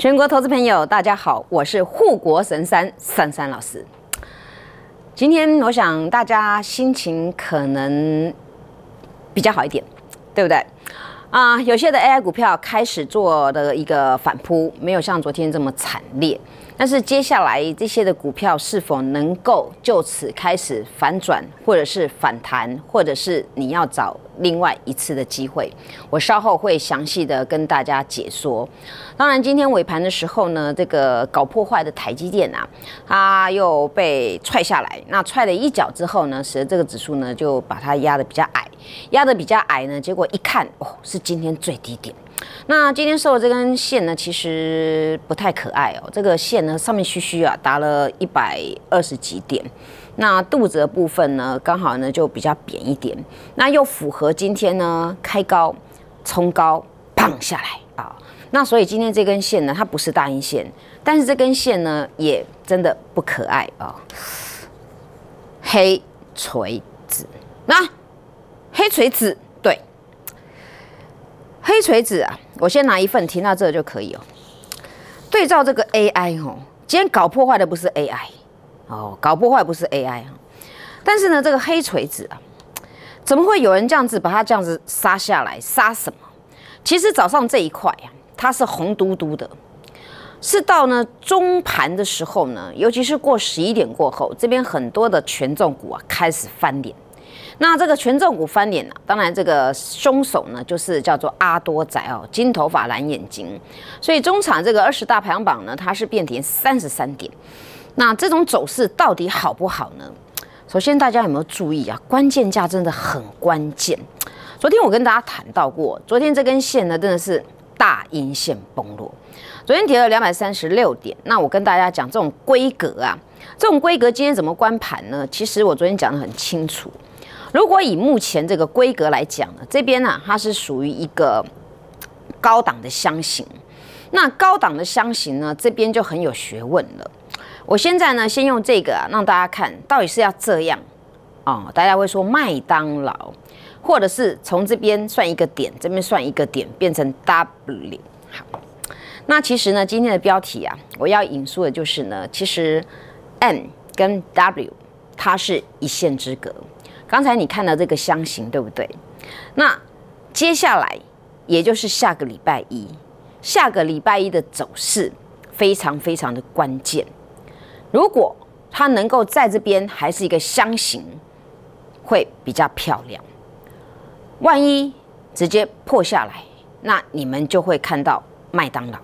全国投资朋友，大家好，我是护国神山珊珊老师。今天我想大家心情可能比较好一点，对不对？啊，有些的 AI 股票开始做的一个反扑，没有像昨天这么惨烈。但是接下来这些的股票是否能够就此开始反转，或者是反弹，或者是你要找另外一次的机会，我稍后会详细的跟大家解说。当然，今天尾盘的时候呢，这个搞破坏的台积电啊，它又被踹下来。那踹了一脚之后呢，使得这个指数呢就把它压得比较矮，压得比较矮呢，结果一看哦，是今天最低点。那今天收的这根线呢，其实不太可爱哦。这个线呢，上面虚虚啊，达了一百二十几点。那肚子的部分呢，刚好呢就比较扁一点。那又符合今天呢开高冲高胖下来啊。那所以今天这根线呢，它不是大阴线，但是这根线呢也真的不可爱啊，黑锤子。那黑锤子。黑锤子啊，我先拿一份，停到这就可以哦。对照这个 AI 哦，今天搞破坏的不是 AI 哦，搞破坏不是 AI 啊。但是呢，这个黑锤子啊，怎么会有人这样子把它这样子杀下来？杀什么？其实早上这一块呀，它是红嘟嘟的，是到呢中盘的时候呢，尤其是过十一点过后，这边很多的权重股啊开始翻脸。那这个权重股翻脸了，当然这个凶手呢就是叫做阿多仔哦，金头发蓝眼睛，所以中场这个二十大排行榜呢，它是变跌三十三点。那这种走势到底好不好呢？首先大家有没有注意啊？关键价真的很关键。昨天我跟大家谈到过，昨天这根线呢真的是大阴线崩落，昨天跌了两百三十六点。那我跟大家讲，这种规格啊，这种规格今天怎么关盘呢？其实我昨天讲的很清楚。如果以目前这个规格来讲呢，这边呢它是属于一个高档的香型。那高档的香型呢，这边就很有学问了。我现在呢，先用这个啊，让大家看，到底是要这样啊？大家会说麦当劳，或者是从这边算一个点，这边算一个点，变成 W。好，那其实呢，今天的标题啊，我要引述的就是呢，其实 N 跟 W 它是一线之隔。刚才你看到这个箱型，对不对？那接下来，也就是下个礼拜一，下个礼拜一的走势非常非常的关键。如果它能够在这边还是一个箱型，会比较漂亮。万一直接破下来，那你们就会看到麦当劳。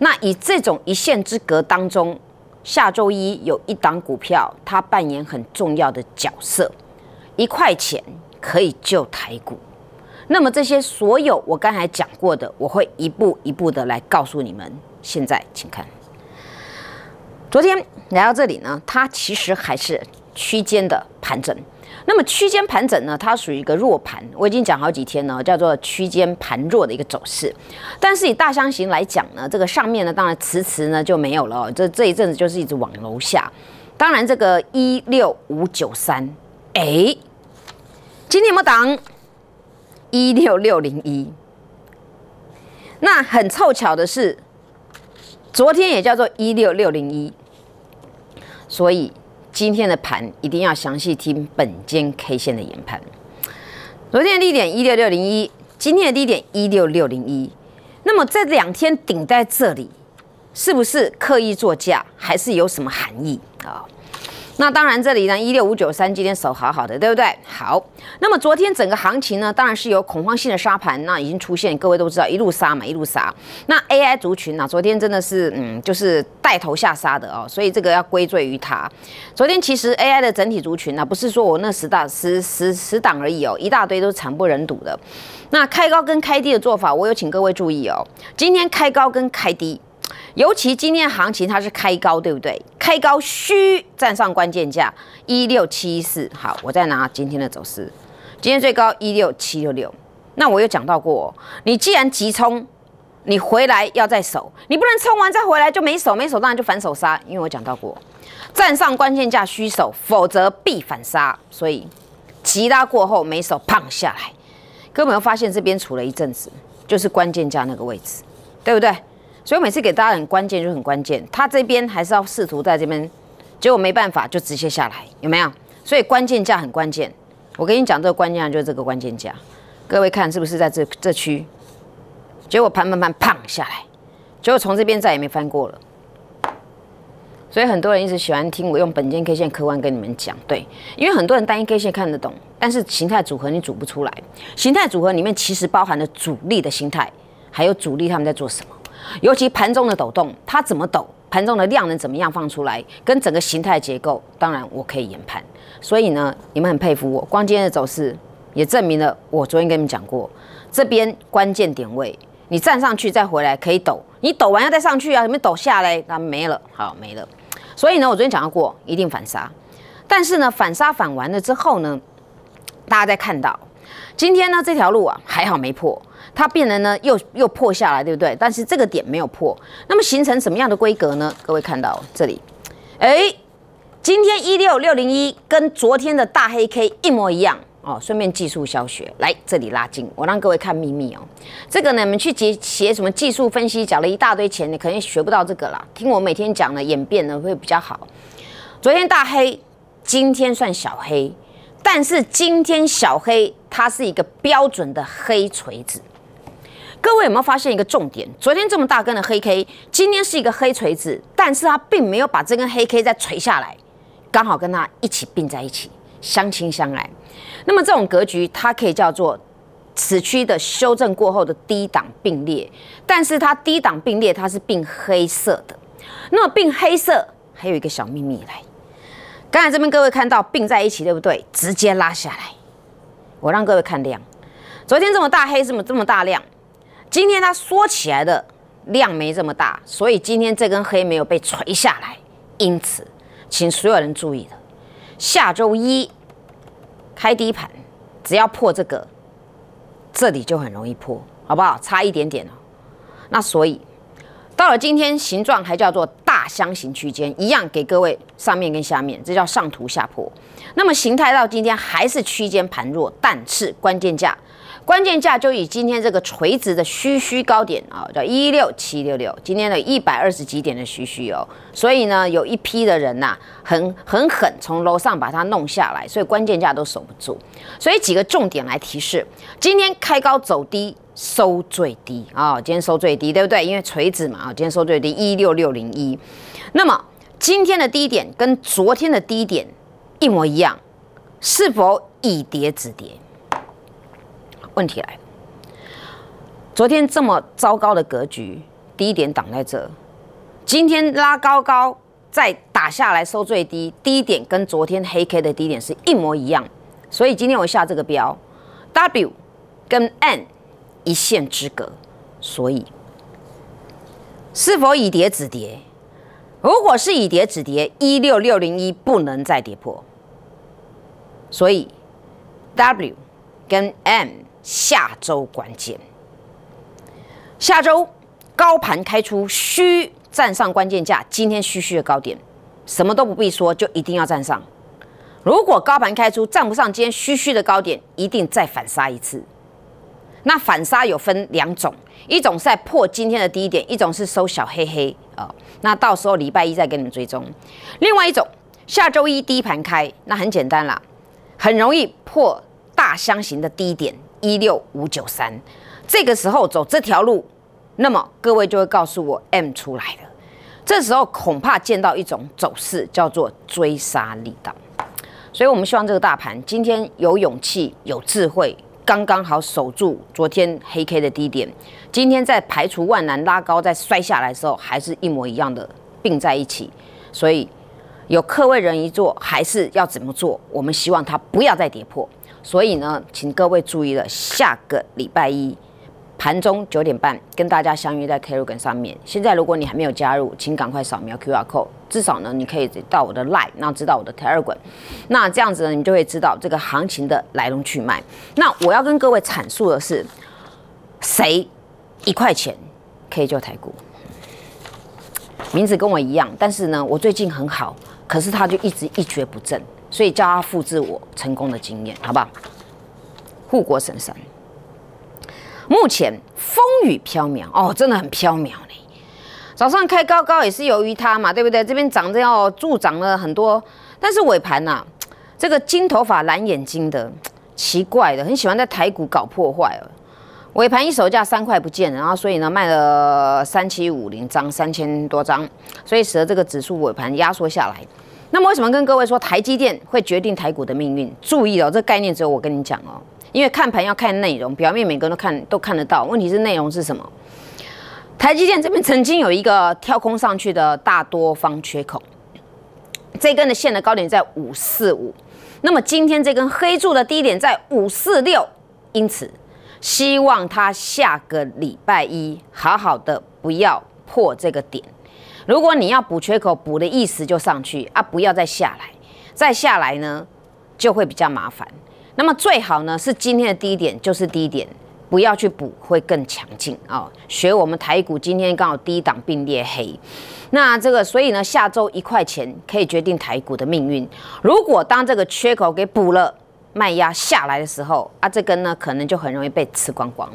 那以这种一线之隔当中，下周一有一档股票，它扮演很重要的角色。一块钱可以救台股，那么这些所有我刚才讲过的，我会一步一步的来告诉你们。现在，请看，昨天来到这里呢，它其实还是区间的盘整。那么区间盘整呢，它属于一个弱盘。我已经讲好几天了，叫做区间盘弱的一个走势。但是以大箱型来讲呢，这个上面呢，当然迟迟呢就没有了。这这一阵子就是一直往楼下。当然，这个一六五九三，哎。今天我们档一六六零一，那很凑巧的是，昨天也叫做一六六零一，所以今天的盘一定要详细听本间 K 线的研判。昨天的低点一六六零一，今天的低点一六六零一，那么这两天顶在这里，是不是刻意做价，还是有什么含义啊？那当然，这里呢，一六五九三今天手好好的，对不对？好，那么昨天整个行情呢，当然是有恐慌性的杀盘，那已经出现，各位都知道，一路杀嘛，一路杀。那 AI 族群啊，昨天真的是，嗯，就是带头下杀的哦，所以这个要归罪于它。昨天其实 AI 的整体族群啊，不是说我那十大十十十档而已哦，一大堆都是惨不忍睹的。那开高跟开低的做法，我有请各位注意哦。今天开高跟开低，尤其今天行情它是开高，对不对？开高虚站上关键价一六七四，好，我再拿今天的走势，今天最高一六七六六，那我有讲到过，你既然急冲，你回来要再守，你不能冲完再回来就没守，没守当然就反手杀，因为我讲到过，站上关键价虚守，否则必反杀，所以急拉过后没守胖下来，各位有没有发现这边处了一阵子，就是关键价那个位置，对不对？所以每次给大家很关键，就很关键。他这边还是要试图在这边，结果没办法，就直接下来，有没有？所以关键价很关键。我跟你讲，这个关键价就是这个关键价。各位看是不是在这这区？结果盘盘盘胖下来，结果从这边再也没翻过了。所以很多人一直喜欢听我用本间 K 线客观跟你们讲，对，因为很多人单一 K 线看得懂，但是形态组合你组不出来。形态组合里面其实包含了主力的心态，还有主力他们在做什么。尤其盘中的抖动，它怎么抖？盘中的量能怎么样放出来？跟整个形态结构，当然我可以研判。所以呢，你们很佩服我。光今天的走势也证明了，我昨天跟你们讲过，这边关键点位，你站上去再回来可以抖，你抖完要再上去啊，你们抖下来那没了，好没了。所以呢，我昨天讲到过，一定反杀。但是呢，反杀反完了之后呢，大家再看到，今天呢这条路啊，还好没破。它变得呢又又破下来，对不对？但是这个点没有破，那么形成什么样的规格呢？各位看到这里，哎，今天一六六零一跟昨天的大黑 K 一模一样哦。顺便技术消学来这里拉近，我让各位看秘密哦。这个呢，你们去写什么技术分析，讲了一大堆钱，你肯定学不到这个啦。听我每天讲的演变呢会比较好。昨天大黑，今天算小黑，但是今天小黑它是一个标准的黑锤子。各位有没有发现一个重点？昨天这么大根的黑 K，今天是一个黑锤子，但是它并没有把这根黑 K 再锤下来，刚好跟它一起并在一起，相亲相爱。那么这种格局，它可以叫做此区的修正过后的低档并列，但是它低档并列，它是并黑色的。那么并黑色还有一个小秘密来，刚才这边各位看到并在一起，对不对？直接拉下来，我让各位看量，昨天这么大黑，怎么这么大量？今天它缩起来的量没这么大，所以今天这根黑没有被锤下来。因此，请所有人注意的，下周一开低盘，只要破这个，这里就很容易破，好不好？差一点点哦。那所以到了今天，形状还叫做大箱形区间，一样给各位上面跟下面，这叫上图下破。那么形态到今天还是区间盘弱，但是关键价。关键价就以今天这个垂直的虚虚高点啊，叫一六七六六，今天的一百二十几点的虚虚哦。所以呢，有一批的人呐，很很狠，从楼上把它弄下来，所以关键价都守不住。所以几个重点来提示：今天开高走低，收最低啊，今天收最低，对不对？因为垂直嘛啊，今天收最低一六六零一。那么今天的低点跟昨天的低点一模一样，是否以跌止跌？问题来，昨天这么糟糕的格局，低点挡在这，今天拉高高再打下来收最低，低点跟昨天黑 K 的低点是一模一样，所以今天我下这个标，W 跟 N 一线之隔，所以是否以跌止跌？如果是以跌止跌，一六六零一不能再跌破，所以 W 跟 N。下周关键，下周高盘开出需站上关键价。今天虚虚的高点，什么都不必说，就一定要站上。如果高盘开出站不上，今天虚虚的高点一定再反杀一次。那反杀有分两种，一种是在破今天的低点，一种是收小黑黑啊。那到时候礼拜一再给你们追踪。另外一种，下周一低盘开，那很简单啦，很容易破大箱型的低点。一六五九三，这个时候走这条路，那么各位就会告诉我 M 出来了。这时候恐怕见到一种走势叫做追杀力道，所以我们希望这个大盘今天有勇气、有智慧，刚刚好守住昨天黑 K 的低点。今天在排除万难拉高，在摔下来的时候还是一模一样的并在一起。所以有客位人一做，还是要怎么做？我们希望它不要再跌破。所以呢，请各位注意了，下个礼拜一盘中九点半跟大家相遇在 Telegram 上面。现在如果你还没有加入，请赶快扫描 QR Code，至少呢，你可以到我的 Line，那知道我的 Telegram。那这样子呢，你就会知道这个行情的来龙去脉。那我要跟各位阐述的是，谁一块钱可以救台股？名字跟我一样，但是呢，我最近很好，可是他就一直一蹶不振。所以叫他复制我成功的经验，好不好？护国神山，目前风雨飘渺哦，真的很飘渺呢。早上开高高也是由于它嘛，对不对？这边涨着要助长了很多，但是尾盘呐，这个金头发蓝眼睛的，奇怪的，很喜欢在台股搞破坏哦。尾盘一手价三块不见，然后所以呢卖了三七五零张，三千多张，所以使得这个指数尾盘压缩下来。那么为什么跟各位说台积电会决定台股的命运？注意哦，这概念只有我跟你讲哦，因为看盘要看内容，表面每个人都看都看得到，问题是内容是什么？台积电这边曾经有一个跳空上去的大多方缺口，这根的线的高点在五四五，那么今天这根黑柱的低点在五四六，因此希望它下个礼拜一好好的不要破这个点。如果你要补缺口，补的意思就上去啊，不要再下来，再下来呢就会比较麻烦。那么最好呢是今天的低点就是低点，不要去补会更强劲啊。学我们台股今天刚好低档并列黑，那这个所以呢下周一块钱可以决定台股的命运。如果当这个缺口给补了。卖压下来的时候啊，这根呢可能就很容易被吃光光。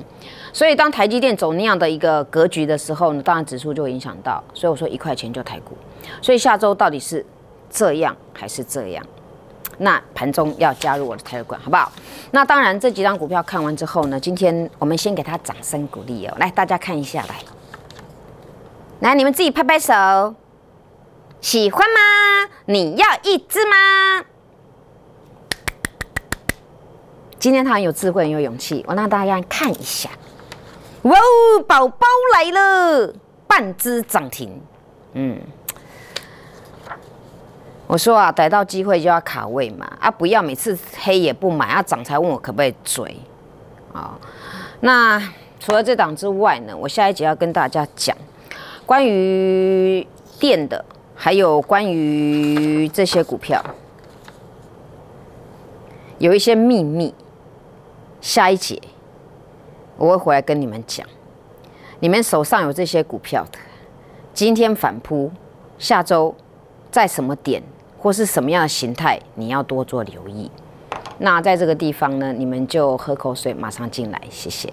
所以当台积电走那样的一个格局的时候，呢当然指数就影响到。所以我说一块钱就台股。所以下周到底是这样还是这样？那盘中要加入我的台股，好不好？那当然这几张股票看完之后呢，今天我们先给他掌声鼓励哦。来，大家看一下来，来你们自己拍拍手，喜欢吗？你要一只吗？今天他很有智慧，很有勇气。我让大家看一下，哇哦，宝宝来了，半只涨停。嗯，我说啊，逮到机会就要卡位嘛。啊，不要每次黑也不买，啊，涨才问我可不可以追。啊，那除了这档之外呢，我下一集要跟大家讲关于电的，还有关于这些股票，有一些秘密。下一节我会回来跟你们讲，你们手上有这些股票的，今天反扑，下周在什么点或是什么样的形态，你要多做留意。那在这个地方呢，你们就喝口水，马上进来，谢谢。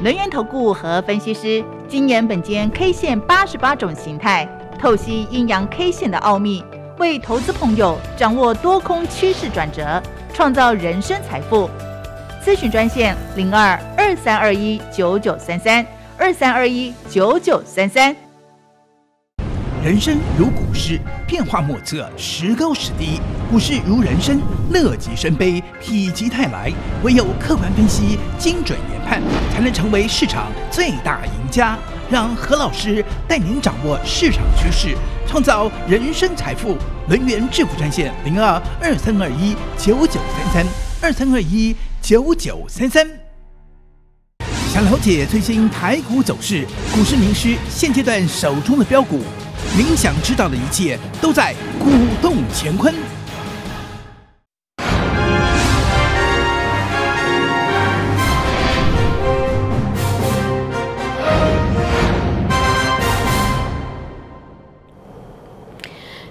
能源投顾和分析师。今年本间 K 线八十八种形态，透析阴阳 K 线的奥秘，为投资朋友掌握多空趋势转折，创造人生财富。咨询专线零二二三二一九九三三二三二一九九三三。人生如股市。变化莫测，时高时低。股市如人生，乐极生悲，否极泰来。唯有客观分析，精准研判，才能成为市场最大赢家。让何老师带您掌握市场趋势，创造人生财富。来源：致富专线零二二三二一九九三三二三二一九九三三。想了解最新台股走势，股市名师现阶段手中的标股。您想知道的一切都在《鼓动乾坤》。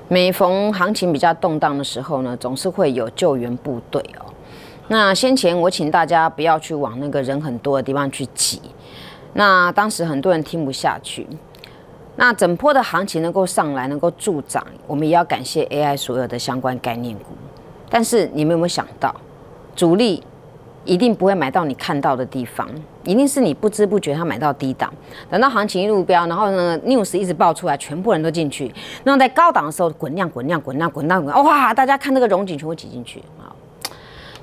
每逢行情比较动荡的时候呢，总是会有救援部队哦。那先前我请大家不要去往那个人很多的地方去挤，那当时很多人听不下去。那整波的行情能够上来，能够助涨，我们也要感谢 AI 所有的相关概念股。但是你们有没有想到，主力一定不会买到你看到的地方，一定是你不知不觉他买到低档，等到行情一路飙，然后呢 news 一直爆出来，全部人都进去，那在高档的时候滚量滚量滚量滚量滚，哇！大家看这个融景全部挤进去。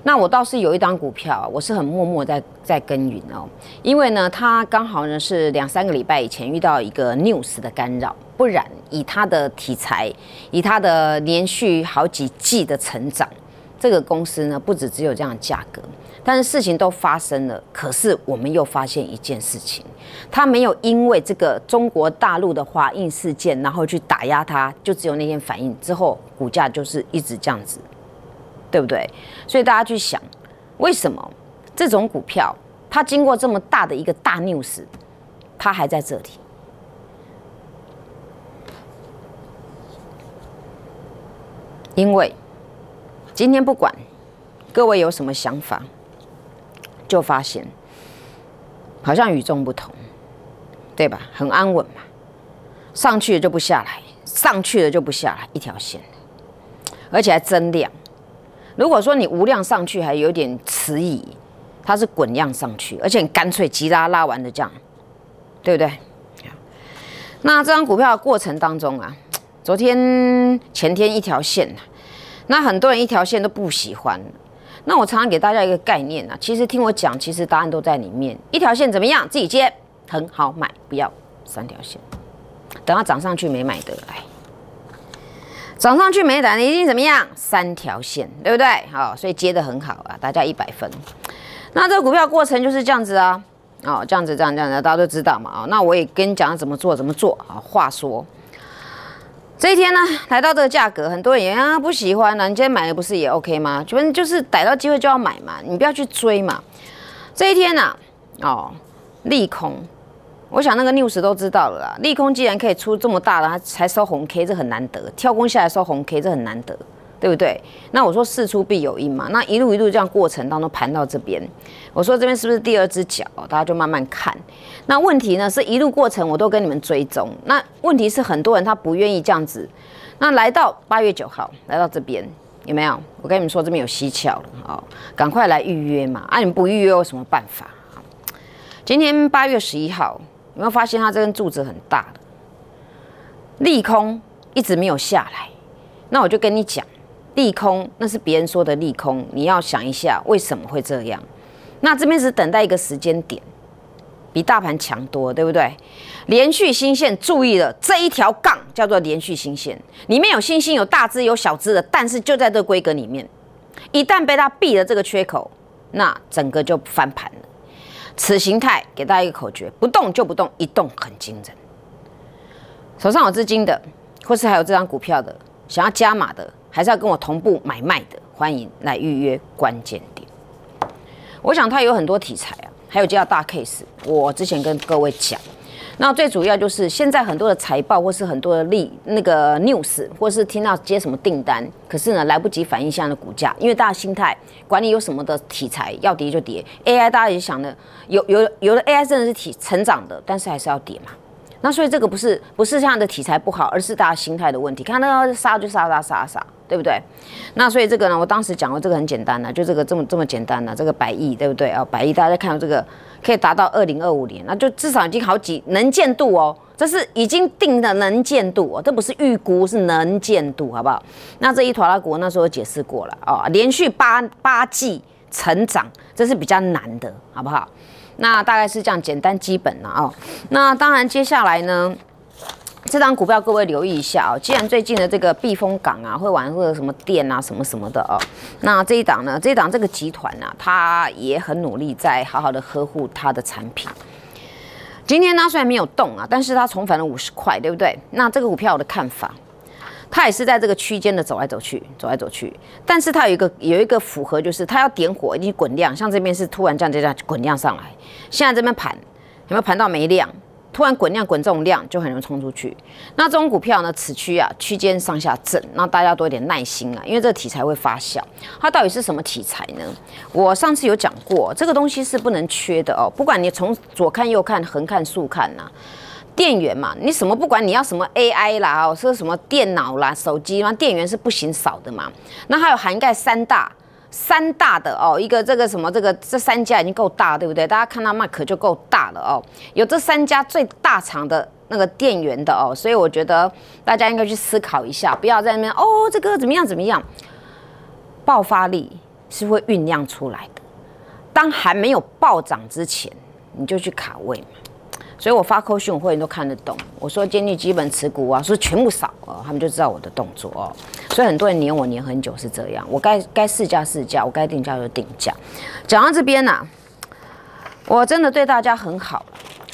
那我倒是有一张股票，我是很默默在在耕耘哦，因为呢，它刚好呢是两三个礼拜以前遇到一个 news 的干扰，不然以它的题材，以它的连续好几季的成长，这个公司呢不止只有这样价格。但是事情都发生了，可是我们又发现一件事情，它没有因为这个中国大陆的华印事件，然后去打压它，就只有那天反应之后，股价就是一直这样子。对不对？所以大家去想，为什么这种股票它经过这么大的一个大 news，它还在这里？因为今天不管各位有什么想法，就发现好像与众不同，对吧？很安稳嘛，上去了就不下来，上去了就不下来，一条线，而且还增量。如果说你无量上去还有点迟疑，它是滚量上去，而且干脆，急拉拉完的这样，对不对？那这张股票的过程当中啊，昨天、前天一条线呐，那很多人一条线都不喜欢。那我常常给大家一个概念啊，其实听我讲，其实答案都在里面。一条线怎么样？自己接，很好买，不要三条线，等它涨上去没买得哎。涨上去没胆，一定怎么样？三条线，对不对？好，所以接得很好啊，大家一百分。那这个股票过程就是这样子啊，哦，这样子，这样这样子，大家都知道嘛啊。那我也跟你讲怎么做，怎么做啊。话说，这一天呢，来到这个价格，很多人也不喜欢呢。你今天买的不是也 OK 吗？就正就是逮到机会就要买嘛，你不要去追嘛。这一天呢，哦，利空。我想那个 news 都知道了啦，利空既然可以出这么大的，它才收红 K，这很难得；跳空下来收红 K，这很难得，对不对？那我说事出必有因嘛，那一路一路这样过程当中盘到这边，我说这边是不是第二只脚？大家就慢慢看。那问题呢是一路过程我都跟你们追踪，那问题是很多人他不愿意这样子。那来到八月九号，来到这边有没有？我跟你们说这边有蹊跷了哦，赶快来预约嘛！啊，你不预约有什么办法？今天八月十一号。有没有发现它这根柱子很大？利空一直没有下来，那我就跟你讲，利空那是别人说的利空，你要想一下为什么会这样。那这边是等待一个时间点，比大盘强多，对不对？连续新线，注意了，这一条杠叫做连续新线，里面有新星，有大支，有小支的，但是就在这规格里面，一旦被它闭了这个缺口，那整个就翻盘了。此形态给大家一个口诀：不动就不动，一动很惊人。手上有资金的，或是还有这张股票的，想要加码的，还是要跟我同步买卖的，欢迎来预约关键点。我想它有很多题材啊，还有几条大 case，我之前跟各位讲。那最主要就是现在很多的财报，或是很多的利那个 news，或是听到接什么订单，可是呢来不及反映现在的股价，因为大家心态管理有什么的题材要跌就跌。AI 大家也想的有有有的 AI 真的是体成长的，但是还是要跌嘛。那所以这个不是不是这样的题材不好，而是大家心态的问题。看到杀就杀杀杀杀，对不对？那所以这个呢，我当时讲过，这个很简单的，就这个这么这么简单的这个百亿，对不对啊？百亿，大家看到这个可以达到二零二五年，那就至少已经好几能见度哦，这是已经定的能见度哦，这不是预估，是能见度，好不好？那这一坨拉国那时候解释过了啊，连续八八季成长，这是比较难的，好不好？那大概是这样简单基本了哦。那当然接下来呢，这张股票各位留意一下哦。既然最近的这个避风港啊，会玩或者什么电啊什么什么的哦，那这一档呢，这一档这个集团啊，它也很努力在好好的呵护它的产品。今天呢虽然没有动啊，但是它重返了五十块，对不对？那这个股票的看法。它也是在这个区间的走来走去，走来走去，但是它有一个有一个符合，就是它要点火，一定滚量。像这边是突然这样这样滚量上来，现在这边盘有没有盘到没量？突然滚量滚这种量就很容易冲出去。那这种股票呢，此区啊区间上下震，那大家多一点耐心啊，因为这个题材会发酵。它到底是什么题材呢？我上次有讲过，这个东西是不能缺的哦，不管你从左看右看，横看竖看呐。电源嘛，你什么不管你要什么 AI 啦，哦，说什么电脑啦、手机嘛，电源是不行少的嘛。那还有涵盖三大、三大的哦，一个这个什么这个这三家已经够大，对不对？大家看到麦克就够大了哦，有这三家最大厂的那个电源的哦，所以我觉得大家应该去思考一下，不要在那边哦，这个怎么样怎么样，爆发力是会酝酿出来的。当还没有暴涨之前，你就去卡位嘛。所以，我发扣讯，我会员都看得懂。我说，建立基本持股啊，说全部扫了，他们就知道我的动作哦。所以，很多人黏我黏很久是这样。我该该试价试价，我该定价就定价。讲到这边呢，我真的对大家很好。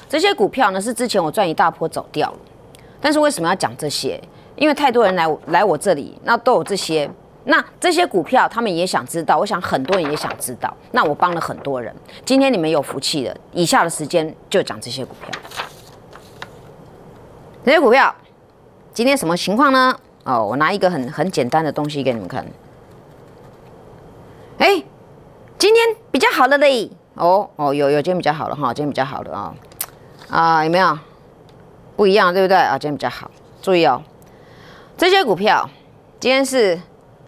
这些股票呢，是之前我赚一大波走掉了。但是为什么要讲这些？因为太多人来来我这里，那都有这些。那这些股票，他们也想知道，我想很多人也想知道。那我帮了很多人，今天你们有福气了。以下的时间就讲这些股票。这些股票今天什么情况呢？哦，我拿一个很很简单的东西给你们看。哎，今天比较好了嘞。哦哦，有有今天比较好了哈，今天比较好了啊啊，有没有不一样，对不对啊？今天比较好，注意哦。这些股票今天是。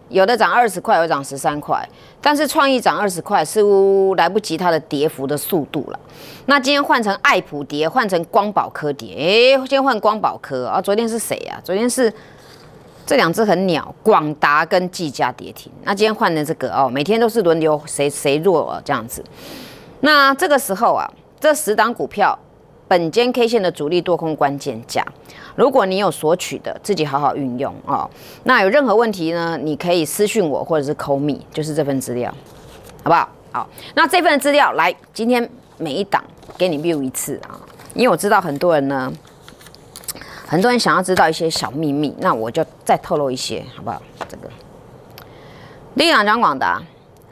有的涨二十块，有涨十三块，但是创意涨二十块似乎来不及它的跌幅的速度了。那今天换成爱普跌，换成光宝科跌，哎，先换光宝科啊。昨天是谁啊？昨天是这两只很鸟，广达跟技嘉跌停。那今天换的这个哦，每天都是轮流谁谁弱了这样子。那这个时候啊，这十档股票。本间 K 线的主力多空关键价，如果你有索取的，自己好好运用哦。那有任何问题呢，你可以私讯我或者是扣密，就是这份资料，好不好？好，那这份资料来，今天每一档给你溜一次啊，因为我知道很多人呢，很多人想要知道一些小秘密，那我就再透露一些，好不好？这个第一档讲广达，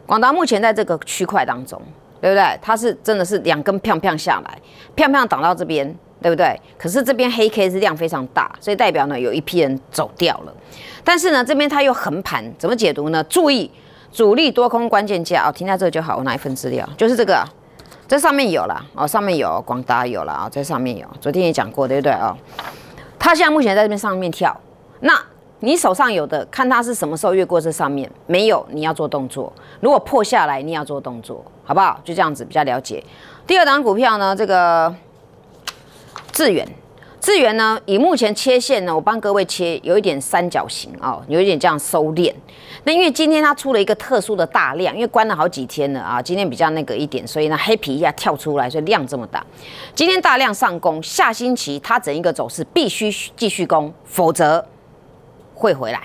广达目前在这个区块当中。对不对？它是真的是两根票票下来，票票挡到这边，对不对？可是这边黑 K 是量非常大，所以代表呢有一批人走掉了。但是呢这边它又横盘，怎么解读呢？注意主力多空关键价啊，停在这就好。我拿一份资料，就是这个，这上面有了哦，上面有广达有了啊，这上面有，昨天也讲过，对不对啊？它现在目前在这边上面跳，那你手上有的看它是什么时候越过这上面，没有你要做动作，如果破下来你要做动作。好不好？就这样子比较了解。第二档股票呢，这个智远，智远呢，以目前切线呢，我帮各位切有一点三角形哦，有一点这样收敛。那因为今天它出了一个特殊的大量，因为关了好几天了啊，今天比较那个一点，所以呢，黑皮一下跳出来，所以量这么大。今天大量上攻，下星期它整一个走势必须继续攻，否则会回来，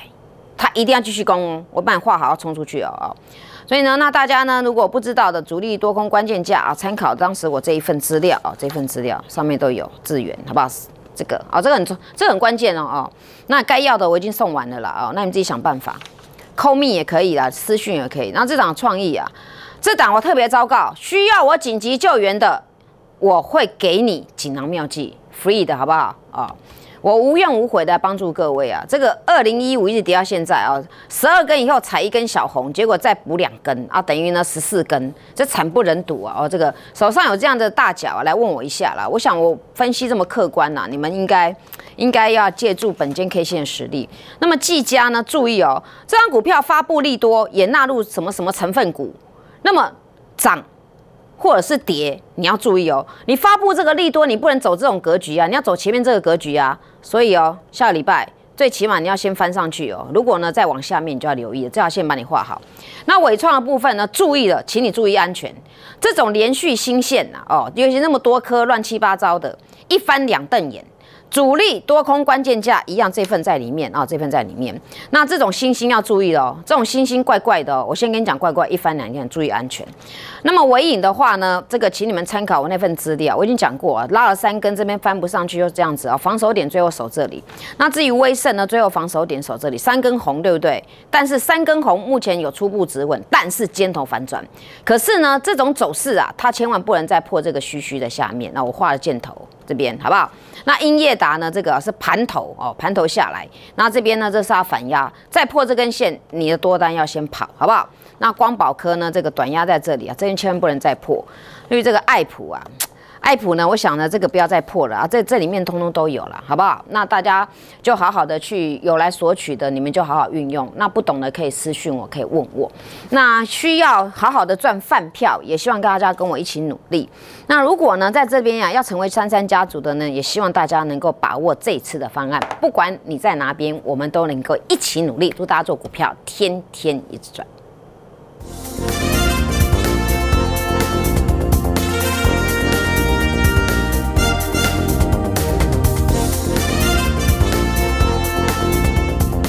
它一定要继续攻。我帮你画好，要冲出去哦。所以呢，那大家呢，如果不知道的主力多空关键价啊，参考当时我这一份资料啊，这份资料上面都有资源，好不好？这个啊，这个很重，这个很关键哦哦。那该要的我已经送完了啦哦，那你自己想办法，扣 me 也可以啦，私讯也可以。那这档创意啊，这档我特别糟糕，需要我紧急救援的，我会给你锦囊妙计，free 的，好不好哦。我无怨无悔的帮助各位啊！这个二零一五一直跌到现在啊，十二根以后踩一根小红，结果再补两根啊，等于呢十四根，这惨不忍睹啊！哦，这个手上有这样的大脚啊，来问我一下啦。我想我分析这么客观呐，你们应该应该要借助本间 K 线实力。那么技嘉呢？注意哦，这张股票发布利多，也纳入什么什么成分股，那么涨。或者是跌，你要注意哦。你发布这个利多，你不能走这种格局啊，你要走前面这个格局啊。所以哦，下礼拜最起码你要先翻上去哦。如果呢再往下面，你就要留意了。这条线把你画好。那尾创的部分呢？注意了，请你注意安全。这种连续新线呐，哦，尤其那么多颗乱七八糟的，一翻两瞪眼。主力多空关键价一样，这份在里面啊，这份在里面。那这种星星要注意哦，这种星星怪怪的哦。我先跟你讲，怪怪，一翻两天注意安全。那么尾影的话呢，这个请你们参考我那份资料我已经讲过啊，拉了三根，这边翻不上去，就这样子啊，防守点最后守这里。那至于威盛呢，最后防守点守这里，三根红对不对？但是三根红目前有初步止稳，但是尖头反转。可是呢，这种走势啊，它千万不能再破这个虚虚的下面。那我画了箭头。这边好不好？那英业达呢？这个是盘头哦，盘头下来，那这边呢这是它反压，再破这根线，你的多单要先跑，好不好？那光宝科呢？这个短压在这里啊，这边千万不能再破，因为这个爱普啊。爱普呢？我想呢，这个不要再破了啊，在这里面通通都有了，好不好？那大家就好好的去有来索取的，你们就好好运用。那不懂的可以私信我，可以问我。那需要好好的赚饭票，也希望大家跟我一起努力。那如果呢，在这边呀，要成为三三家族的呢，也希望大家能够把握这次的方案。不管你在哪边，我们都能够一起努力，祝大家做股票天天一直赚。